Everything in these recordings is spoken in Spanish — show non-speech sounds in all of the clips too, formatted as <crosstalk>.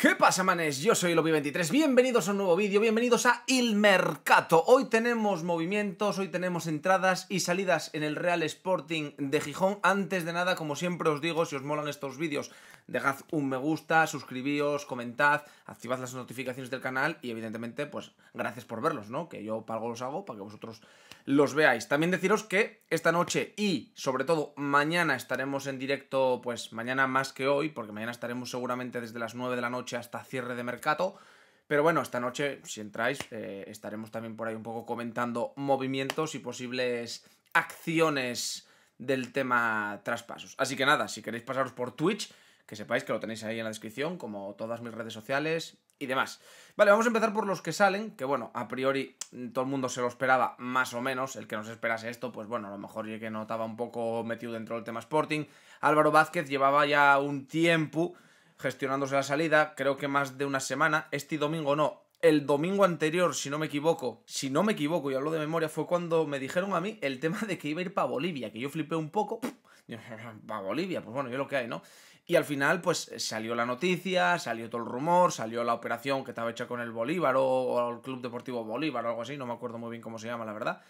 ¿Qué pasa, manes? Yo soy lobby 23 bienvenidos a un nuevo vídeo, bienvenidos a Il Mercato. Hoy tenemos movimientos, hoy tenemos entradas y salidas en el Real Sporting de Gijón. Antes de nada, como siempre os digo, si os molan estos vídeos, dejad un me gusta, suscribíos, comentad, activad las notificaciones del canal y evidentemente, pues gracias por verlos, ¿no? Que yo pago los hago para que vosotros los veáis. También deciros que esta noche y sobre todo mañana estaremos en directo, pues mañana más que hoy, porque mañana estaremos seguramente desde las 9 de la noche hasta cierre de mercado. Pero bueno, esta noche, si entráis, eh, estaremos también por ahí un poco comentando movimientos y posibles acciones del tema traspasos. Así que nada, si queréis pasaros por Twitch, que sepáis que lo tenéis ahí en la descripción, como todas mis redes sociales y demás. Vale, vamos a empezar por los que salen, que bueno, a priori todo el mundo se lo esperaba más o menos, el que nos esperase esto, pues bueno, a lo mejor yo que notaba un poco metido dentro del tema Sporting, Álvaro Vázquez llevaba ya un tiempo gestionándose la salida, creo que más de una semana, este domingo no, el domingo anterior, si no me equivoco, si no me equivoco y hablo de memoria, fue cuando me dijeron a mí el tema de que iba a ir para Bolivia, que yo flipé un poco, <laughs> para Bolivia, pues bueno, yo lo que hay, ¿no? Y al final, pues eh, salió la noticia, salió todo el rumor, salió la operación que estaba hecha con el Bolívar o, el Club Deportivo Bolívar o algo así, no me acuerdo muy bien cómo se llama, la verdad.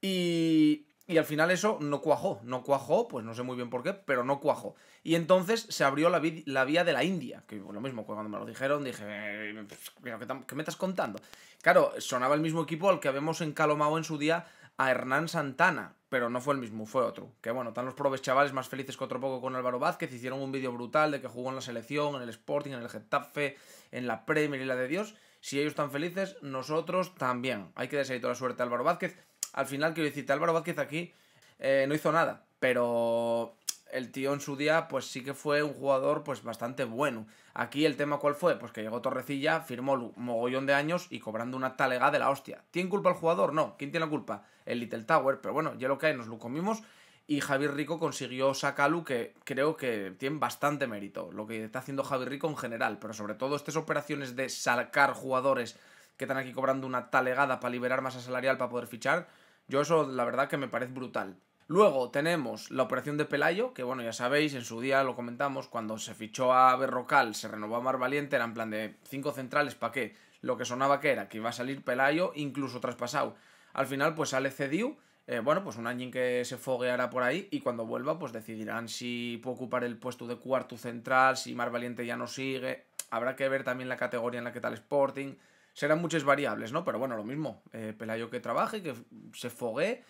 Y, al final eso no cuajó, no cuajó, pues no sé muy bien por qué, pero no cuajó. Y entonces se abrió la, vía de la India, que lo mismo, cuando me lo dijeron dije, eh, ¿qué, me estás contando? Claro, sonaba el mismo equipo al que habíamos encalomado en su día a Hernán Santana, pero no fue el mismo, fue otro. Que bueno, están los probes chavales más felices que otro poco con Álvaro Vázquez, hicieron un vídeo brutal de que jugó en la selección, en el Sporting, en el Getafe, en la Premier y la de Dios. Si ellos están felices, nosotros también. Hay que desear toda la suerte a Álvaro Vázquez. Al final, quiero decirte, Álvaro Vázquez aquí eh, no hizo nada, pero el tío en su día, pues sí que fue un jugador pues bastante bueno. Aquí el tema cuál fue, pues que llegó Torrecilla, firmó mogollón de años y cobrando una talegada de la hostia. ¿Tiene culpa el jugador? No. ¿Quién tiene la culpa? El Little Tower, pero bueno, ya lo que hay, nos lo comimos. Y Javier Rico consiguió sacarlo, que creo que tiene bastante mérito, lo que está haciendo Javier Rico en general, pero sobre todo estas operaciones de sacar jugadores que están aquí cobrando una talegada para liberar masa salarial para poder fichar, yo eso la verdad que me parece brutal. Luego tenemos la operación de Pelayo, que bueno, ya sabéis, en su día lo comentamos, cuando se fichó a Berrocal, se renovó a Mar Valiente, era plan de cinco centrales, ¿para qué? Lo que sonaba que era que iba a salir Pelayo, incluso traspasado. Al final pues sale Cediu, eh, bueno, pues un año que se fogueará por ahí y cuando vuelva pues decidirán si puede ocupar el puesto de cuarto central, si Mar Valiente ya no sigue, habrá que ver también la categoría en la que tal Sporting, serán muchas variables, ¿no? Pero bueno, lo mismo, eh, Pelayo que trabaje, que se foguee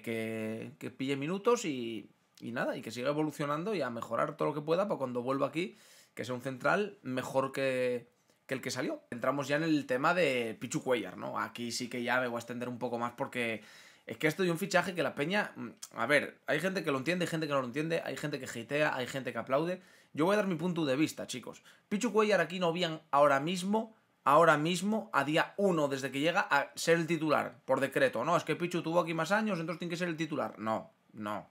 que, pille minutos y, nada, y que siga evolucionando y a mejorar todo lo que pueda para cuando vuelva aquí, que sea un central mejor que, que el que salió. Entramos ya en el tema de Pichu Cuellar, ¿no? Aquí sí que ya me voy a extender un poco más porque es que esto de un fichaje que la peña... Mm, a ver, hay gente que lo entiende, hay gente que no lo entiende, hay gente que hatea, hay gente que aplaude. Yo voy a dar mi punto de vista, chicos. Pichu Cuellar aquí no habían ahora mismo ahora mismo, a día 1, desde que llega, a ser el titular, por decreto. No, es que Pichu tuvo aquí más años, entonces tiene que ser el titular. No, no.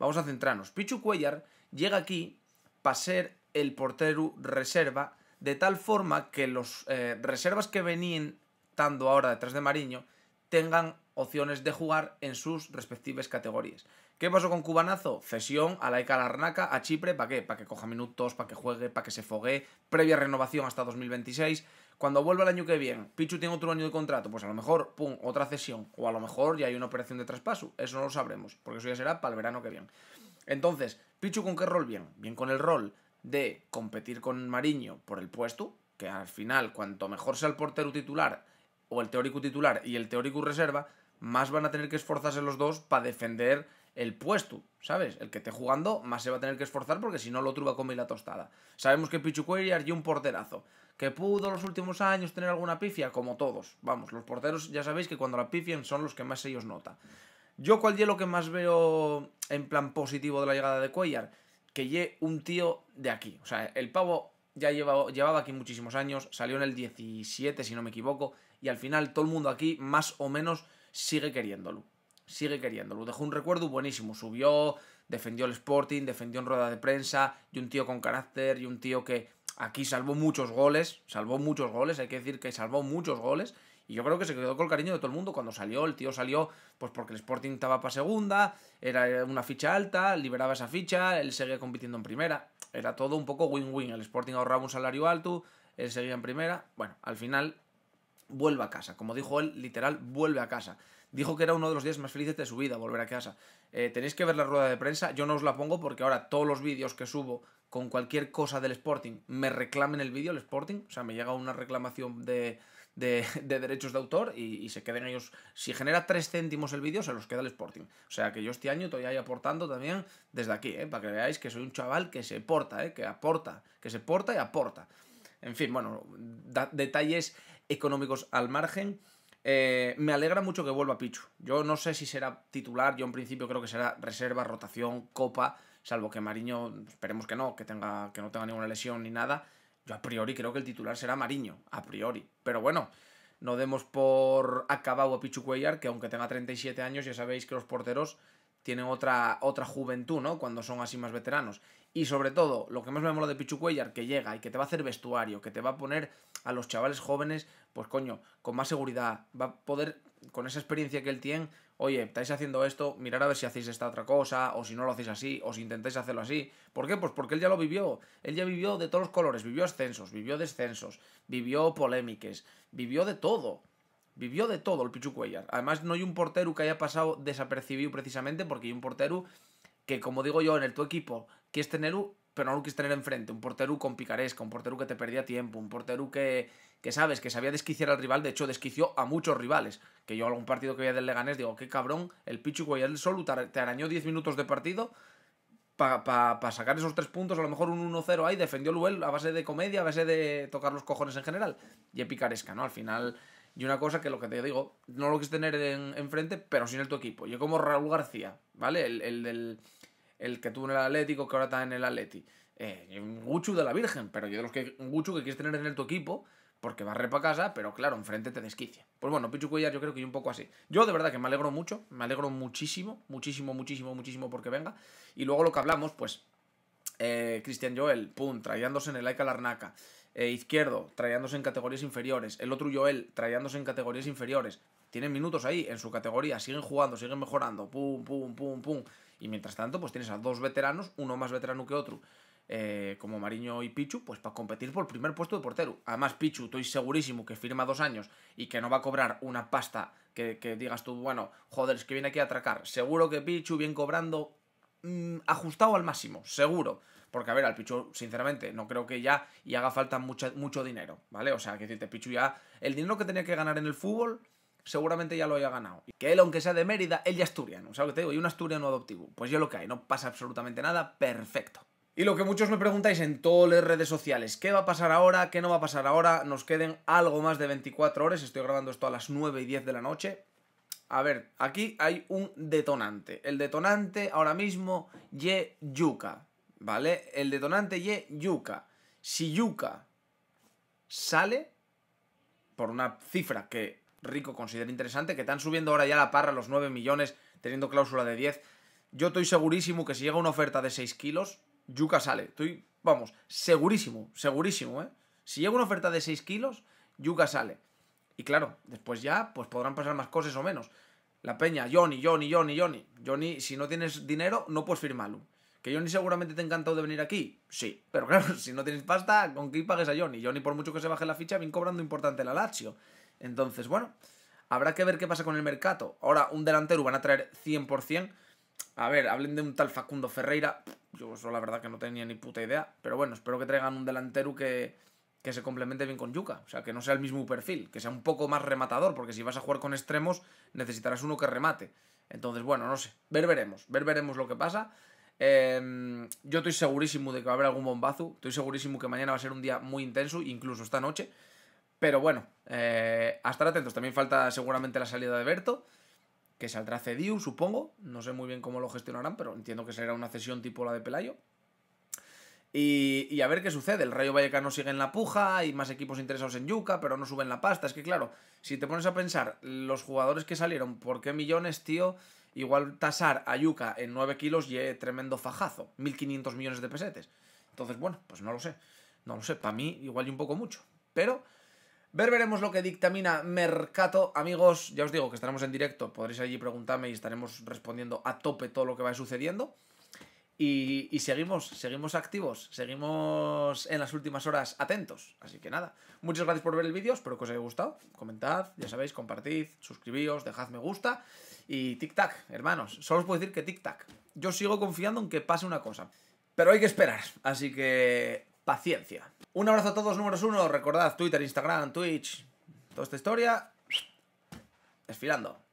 Vamos a centrarnos. Pichu Cuellar llega aquí para ser el portero reserva, de tal forma que los eh, reservas que venían tanto ahora detrás de Mariño tengan opciones de jugar en sus respectivas categorías. ¿Qué pasó con Cubanazo? Cesión a la Arnaca a Chipre, ¿para qué? Para que coja minutos, para que juegue, para que se fogue, previa renovación hasta 2026. Cuando vuelva el año que viene, Pichu tiene otro año de contrato, pues a lo mejor, pum, otra cesión. O a lo mejor ya hay una operación de traspaso. Eso no lo sabremos, porque eso ya será para el verano que viene. Entonces, Pichu con qué rol bien? Bien con el rol de competir con Mariño por el puesto, que al final, cuanto mejor sea el portero titular, o el teórico titular y el teórico reserva, más van a tener que esforzarse los dos para defender el puesto, ¿sabes? El que esté jugando más se va a tener que esforzar porque si no lo truba come la tostada. Sabemos que Pichu Cuellar y un porterazo, que pudo los últimos años tener alguna pifia, como todos. Vamos, los porteros ya sabéis que cuando la pifian son los que más ellos nota. Yo cual día lo que más veo en plan positivo de la llegada de Cuellar, que lle un tío de aquí. O sea, el pavo ya llevaba aquí muchísimos años, salió en el 17 si no me equivoco, y al final todo el mundo aquí más o menos sigue queriéndolo sigue queriéndolo. Dejó un recuerdo buenísimo. Subió, defendió el Sporting, defendió en rueda de prensa, y un tío con carácter, y un tío que aquí salvó muchos goles, salvó muchos goles, hay que decir que salvó muchos goles. Y yo creo que se quedó con el cariño de todo el mundo cuando salió. El tío salió, pues porque el Sporting estaba para segunda, era una ficha alta, liberaba esa ficha, él seguía compitiendo en primera. Era todo un poco win-win. El Sporting ahorraba un salario alto, él seguía en primera. Bueno, al final vuelve a casa. Como dijo él, literal, vuelve a casa. Dijo que era uno de los días más felices de su vida, volver a casa. Eh, tenéis que ver la rueda de prensa, yo no os la pongo porque ahora todos los vídeos que subo con cualquier cosa del Sporting me reclamen el vídeo, el Sporting, o sea, me llega una reclamación de, derechos de autor y, se queden ellos, si genera 3 céntimos el vídeo, se los queda el Sporting. O sea, que yo este año estoy ahí aportando también desde aquí, ¿eh? para que veáis que soy un chaval que se porta, ¿eh? que aporta, que se porta y aporta. En fin, bueno, detalles económicos al margen. Eh, me alegra mucho que vuelva Pichu. Yo no sé si será titular, yo en principio creo que será reserva, rotación, copa, salvo que Mariño, esperemos que no, que, tenga, que no tenga ninguna lesión ni nada. Yo a priori creo que el titular será Mariño, a priori. Pero bueno, no demos por acabado a Pichu Cuellar, que aunque tenga 37 años, ya sabéis que los porteros tienen otra, otra juventud, ¿no? Cuando son así más veteranos. Y sobre todo, lo que más me mola de Pichu Cuellar, que llega y que te va a hacer vestuario, que te va a poner a los chavales jóvenes, pues coño, con más seguridad, va a poder, con esa experiencia que él tiene, oye, estáis haciendo esto, mirar a ver si hacéis esta otra cosa, o si no lo hacéis así, o si intentáis hacerlo así. ¿Por qué? Pues porque él ya lo vivió. Él ya vivió de todos los colores, vivió ascensos, vivió descensos, vivió polémicas, vivió de todo. Vivió de todo el Pichu Cuellar. Además, no hay un portero que haya pasado desapercibido precisamente, porque hay un portero que como digo yo, en el tu equipo quieres tener pero no lo quieres tener enfrente, un portero con picaresca, un portero que te perdía tiempo, un portero que, que sabes, que sabía desquiciar al rival, de hecho desquició a muchos rivales, que yo algún partido que había del Leganés digo, qué cabrón, el Pichu el solo te arañó 10 minutos de partido para sacar esos tres puntos, a lo mejor un 1-0 ahí, defendió Luel a base de comedia, a base de tocar los cojones en general, y picaresca, ¿no? Al final y una cosa que lo que te digo, no lo quieres tener enfrente, pero sí en el tu equipo. Yo como Raúl García, ¿vale? El, el, del, el que tuvo en el Atlético, que ahora está en el Atleti. Eh, un Guchu de la Virgen, pero yo de los que un Guchu que quieres tener en el tu equipo, porque va repa casa, pero claro, enfrente te desquicia. Pues bueno, Pichu Cuellar yo creo que un poco así. Yo de verdad que me alegro mucho, me alegro muchísimo, muchísimo, muchísimo, muchísimo porque venga. Y luego lo que hablamos, pues, eh, Cristian Joel, pum, trayéndose en el like a la arnaca. Eh, izquierdo, trayéndose en categorías inferiores. El otro Joel, trayéndose en categorías inferiores. Tienen minutos ahí, en su categoría, siguen jugando, siguen mejorando, pum, pum, pum, pum. Y mientras tanto, pues tienes a dos veteranos, uno más veterano que otro, eh, como Mariño y Pichu, pues para competir por el primer puesto de portero. Además, Pichu, estoy segurísimo que firma dos años y que no va a cobrar una pasta que, digas tú, bueno, joder, es que viene aquí a atracar. Seguro que Pichu, bien cobrando, mm, ajustado al máximo, seguro. Porque, a ver, al Pichu, sinceramente, no creo que ya y haga falta mucho dinero, ¿vale? O sea, que decirte, Pichu ya. El dinero que tenía que ganar en el fútbol, seguramente ya lo haya ganado. Que él, aunque sea de Mérida, él ya es asturiano. ¿Sabes lo que te digo? Y un asturiano adoptivo. Pues yo lo que hay, no pasa absolutamente nada, perfecto. Y lo que muchos me preguntáis en todas las redes sociales, ¿qué va a pasar ahora? ¿Qué no va a pasar ahora? Nos queden algo más de 24 horas, estoy grabando esto a las 9 y 10 de la noche. A ver, aquí hay un detonante. El detonante ahora mismo, Ye Yuka. ¿vale? El detonante Y, yuca. Si yuca sale, por una cifra que Rico considera interesante, que están subiendo ahora ya la parra los 9 millones, teniendo cláusula de 10, yo estoy segurísimo que si llega una oferta de 6 kilos, yuca sale. Estoy, vamos, segurísimo, segurísimo, ¿eh? Si llega una oferta de 6 kilos, yuca sale. Y claro, después ya, pues podrán pasar más cosas o menos. La peña, Johnny, Johnny, Johnny, Johnny. Johnny, si no tienes dinero, no puedes firmarlo. ¿Que Johnny seguramente te ha encantado de venir aquí? Sí, pero claro, <laughs> si no tienes pasta, ¿con qué pagues a Johnny? Johnny, por mucho que se baje la ficha, viene cobrando importante la Lazio. Entonces, bueno, habrá que ver qué pasa con el mercado. Ahora, un delantero van a traer 100%. A ver, hablen de un tal Facundo Ferreira. Yo solo la verdad que no tenía ni puta idea. Pero bueno, espero que traigan un delantero que, que se complemente bien con Yuka. O sea, que no sea el mismo perfil, que sea un poco más rematador. Porque si vas a jugar con extremos, necesitarás uno que remate. Entonces, bueno, no sé. Ver veremos. Ver veremos lo que pasa. Em, yo estoy segurísimo de que va a haber algún bombazo. Estoy segurísimo que mañana va a ser un día muy intenso, incluso esta noche. Pero bueno, eh, a estar atentos. También falta seguramente la salida de Berto, que saldrá cediu, supongo. No sé muy bien cómo lo gestionarán, pero entiendo que será una cesión tipo la de Pelayo. Y, a ver qué sucede. El Rayo Vallecano sigue en la puja, hay más equipos interesados en Yuca, pero no suben la pasta. Es que claro, si te pones a pensar, los jugadores que salieron, ¿por qué millones, tío? Igual tasar a Yuca en 9 kilos y tremendo fajazo, 1.500 millones de pesetes. Entonces, bueno, pues no lo sé. No lo sé, para mí igual y un poco mucho. Pero ver veremos lo que dictamina Mercato. Amigos, ya os digo que estaremos en directo, podréis allí preguntarme y estaremos respondiendo a tope todo lo que va sucediendo. Y, seguimos, seguimos activos, seguimos en las últimas horas atentos. Así que nada, muchas gracias por ver el vídeo, espero que os haya gustado. Comentad, ya sabéis, compartid, suscribíos, dejad me gusta. Y tic-tac, hermanos, solo os puedo decir que tic-tac. Yo sigo confiando en que pase una cosa. Pero hay que esperar, así que paciencia. Un abrazo a todos, números uno. Recordad, Twitter, Instagram, Twitch, toda esta historia. Desfilando.